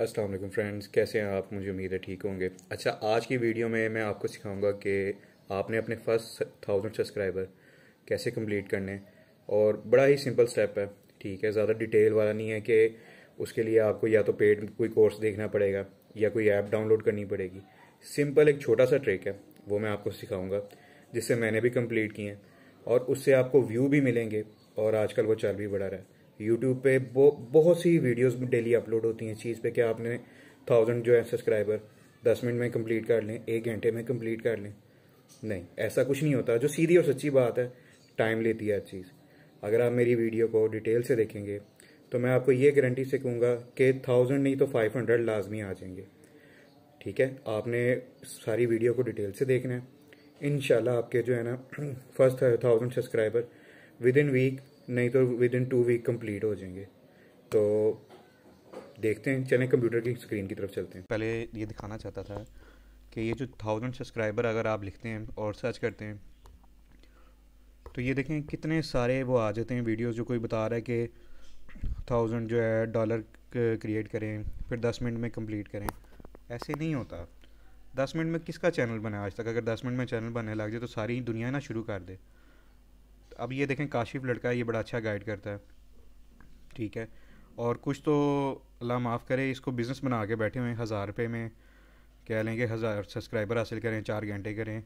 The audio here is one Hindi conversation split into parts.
असलम फ्रेंड्स कैसे हैं आप मुझे उम्मीद है ठीक होंगे अच्छा आज की वीडियो में मैं आपको सिखाऊंगा कि आपने अपने फर्स्ट थाउजेंड सब्सक्राइबर कैसे कंप्लीट करने और बड़ा ही सिंपल स्टेप है ठीक है ज़्यादा डिटेल वाला नहीं है कि उसके लिए आपको या तो पेड कोई कोर्स देखना पड़ेगा या कोई ऐप डाउनलोड करनी पड़ेगी सिंपल एक छोटा सा ट्रिक है वो मैं आपको सिखाऊँगा जिससे मैंने भी कम्प्लीट किए हैं और उससे आपको व्यू भी मिलेंगे और आजकल वो चल भी बढ़ा रहा है यूट्यूब पे बहुत सी वीडियोस डेली अपलोड होती हैं चीज़ पे क्या आपने थाउजेंड जो है सब्सक्राइबर दस मिनट में कंप्लीट कर लें एक घंटे में कंप्लीट कर लें नहीं ऐसा कुछ नहीं होता जो सीधी और सच्ची बात है टाइम लेती है हर चीज़ अगर आप मेरी वीडियो को डिटेल से देखेंगे तो मैं आपको ये गारंटी से कहूँगा कि थाउजेंड नहीं तो फाइव हंड्रेड लाजमी आ जाएंगे ठीक है आपने सारी वीडियो को डिटेल से देखना है इन आपके जो है ना first thousand subscriber within week नहीं तो within two week complete हो जाएंगे तो देखते हैं चलें कंप्यूटर की स्क्रीन की तरफ चलते हैं पहले ये दिखाना चाहता था कि ये जो थाउजेंड सब्सक्राइबर अगर आप लिखते हैं और सर्च करते हैं तो ये देखें कितने सारे वो आ जाते हैं वीडियोस जो कोई बता रहा है कि थाउजेंड जो है डॉलर क्रिएट करें फिर दस मिनट में कंप्लीट करें ऐसे नहीं होता दस मिनट में किसका चैनल बना आज तक अगर दस मिनट में चैनल बनने लग जाए तो सारी दुनिया ना शुरू कर दे अब ये देखें काशिफ लड़का ये बड़ा अच्छा गाइड करता है ठीक है और कुछ तो अल्लाह माफ़ करे इसको बिज़नेस बना के बैठे हुए हैं हज़ार रुपये में कह लेंगे हज़ार सब्सक्राइबर हासिल करें चार घंटे करें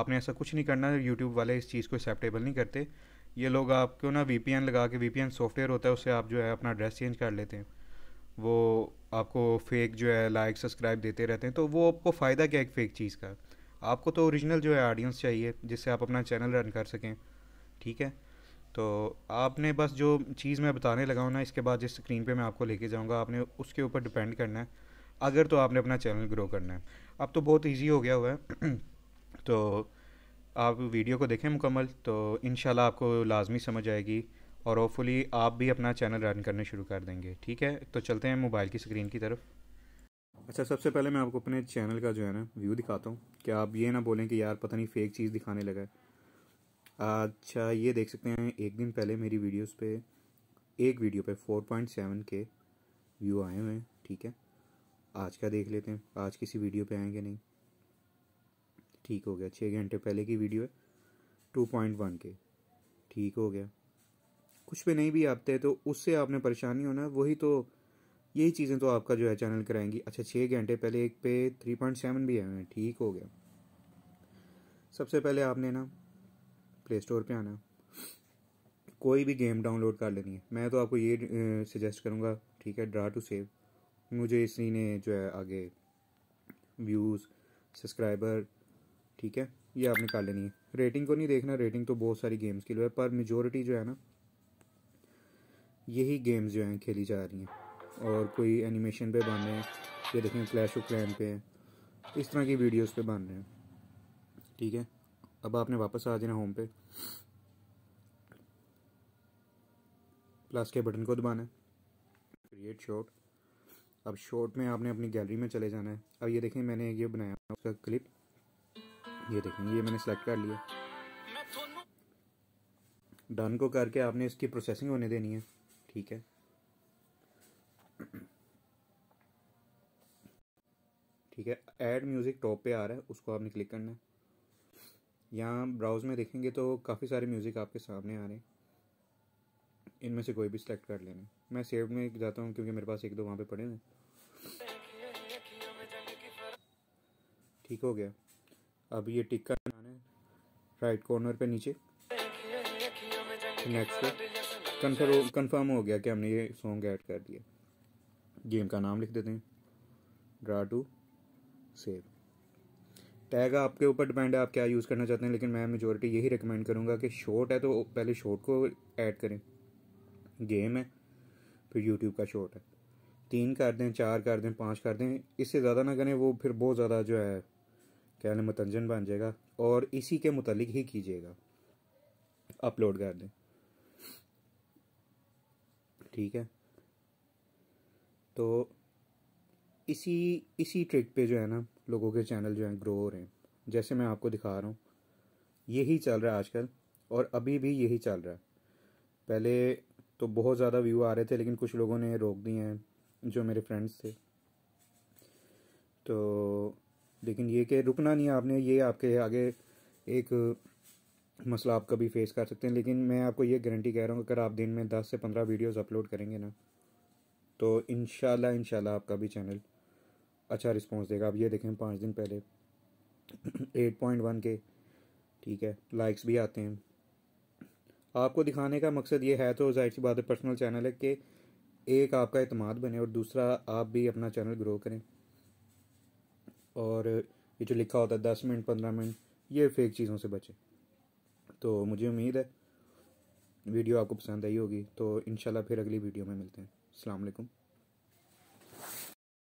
आपने ऐसा कुछ नहीं करना यूट्यूब वाले इस चीज़ को एक्सेप्टेबल नहीं करते ये लोग आपको ना वी लगा के वी सॉफ्टवेयर होता है उससे आप जो है अपना एड्रेस चेंज कर लेते हैं वो आपको फेक जो है लाइक सब्सक्राइब देते रहते हैं तो वो आपको फ़ायदा क्या है फेक चीज़ का आपको तो ओरिजिनल जो है ऑडियंस चाहिए जिससे आप अपना चैनल रन कर सकें ठीक है तो आपने बस जो चीज़ मैं बताने लगा हूँ ना इसके बाद जिस स्क्रीन पे मैं आपको लेके जाऊँगा आपने उसके ऊपर डिपेंड करना है अगर तो आपने अपना चैनल ग्रो करना है अब तो बहुत ईजी हो गया हुआ है तो आप वीडियो को देखें मुकम्मल तो इन आपको लाजमी समझ आएगी और होपफुली आप भी अपना चैनल रन करने शुरू कर देंगे ठीक है तो चलते हैं मोबाइल की स्क्रीन की तरफ अच्छा सबसे पहले मैं आपको अपने चैनल का जो है ना व्यू दिखाता हूँ कि आप ये ना बोलें कि यार पता नहीं फेक चीज़ दिखाने लगा है अच्छा ये देख सकते हैं एक दिन पहले मेरी वीडियोस पे एक वीडियो पे 4.7 के व्यू आए हुए हैं ठीक है आज का देख लेते हैं आज किसी वीडियो पे आएंगे नहीं ठीक हो गया छः घंटे पहले की वीडियो है 2.1 के ठीक हो गया कुछ पे नहीं भी आते तो उससे आपने परेशानी होना वही तो यही चीज़ें तो आपका जो है चैनल कराएंगी अच्छा छः घंटे पहले एक पे सेवन भी आए हुए हैं ठीक हो गया सबसे पहले आपने ना प्ले स्टोर पर आना कोई भी गेम डाउनलोड कर लेनी है मैं तो आपको ये सजेस्ट करूँगा ठीक है ड्रा टू सेव मुझे इसी ने जो है आगे व्यूज़ सब्सक्राइबर ठीक है ये आपने कर लेनी है रेटिंग को नहीं देखना रेटिंग तो बहुत सारी गेम्स की लो है पर मेजोरिटी जो है ना यही गेम्स जो हैं खेली जा रही हैं और कोई एनिमेशन पे बन रहे हैं ये देखें क्लैश ऑफ क्लैन पे इस तरह की वीडियोस पे बन रहे हैं ठीक है अब आपने वापस आ जाना होम पे प्लस के बटन को दबाना है क्रिएट शॉर्ट अब शॉर्ट में आपने अपनी गैलरी में चले जाना है अब ये देखें मैंने ये बनाया उसका क्लिप ये देखें ये मैंने सेलेक्ट कर लिया डन को करके आपने इसकी प्रोसेसिंग होने देनी है ठीक है ठीक है ऐड म्यूज़िक टॉप पे आ रहा है उसको आपने क्लिक करना है यहाँ ब्राउज में देखेंगे तो काफ़ी सारे म्यूज़िक आपके सामने आ रहे हैं इनमें से कोई भी सिलेक्ट कर लेना मैं सेव में जाता हूँ क्योंकि मेरे पास एक दो वहाँ पे पड़े हैं ठीक हो गया अब ये टिक का बनाना है राइट कॉर्नर पे नीचे नेक्स्ट पे कन्फर्म कन्फर्म हो गया कि हमने ये सॉन्ग ऐड कर दिया गेम का नाम लिख देते हैं ड्रा टू सेव टैग आपके ऊपर डिपेंड है आप क्या यूज़ करना चाहते हैं लेकिन मैं मेजोरिटी यही रिकमेंड करूँगा कि शॉर्ट है तो पहले शॉर्ट को ऐड करें गेम है फिर यूट्यूब का शॉर्ट है तीन कर दें चार कर दें पाँच कर दें इससे ज़्यादा ना करें वो फिर बहुत ज़्यादा जो है क्या लें मतंजन बन जाएगा और इसी के मुतलिक ही कीजिएगा अपलोड कर दें ठीक है तो इसी इसी ट्रिक पे जो है ना लोगों के चैनल जो हैं ग्रो हो रहे हैं जैसे मैं आपको दिखा रहा हूँ यही चल रहा है आजकल और अभी भी यही चल रहा है पहले तो बहुत ज़्यादा व्यू आ रहे थे लेकिन कुछ लोगों ने रोक दिए हैं जो मेरे फ्रेंड्स थे तो लेकिन ये कि रुकना नहीं है आपने ये आपके आगे एक मसला आप कभी फेस कर सकते हैं लेकिन मैं आपको ये गारंटी कह रहा हूँ अगर आप दिन में दस से पंद्रह वीडियोस अपलोड करेंगे ना तो इन शाला आपका भी चैनल अच्छा रिस्पॉन्स देगा अब ये देखें पाँच दिन पहले एट पॉइंट वन के ठीक है लाइक्स भी आते हैं आपको दिखाने का मकसद ये है तो जाहिर सी बात है पर्सनल चैनल है कि एक आपका अतमाद बने और दूसरा आप भी अपना चैनल ग्रो करें और ये जो लिखा होता है दस मिनट पंद्रह मिनट ये फेक चीज़ों से बचें तो मुझे उम्मीद है वीडियो आपको पसंद आई होगी तो इन फिर अगली वीडियो में मिलते हैं अलैक्म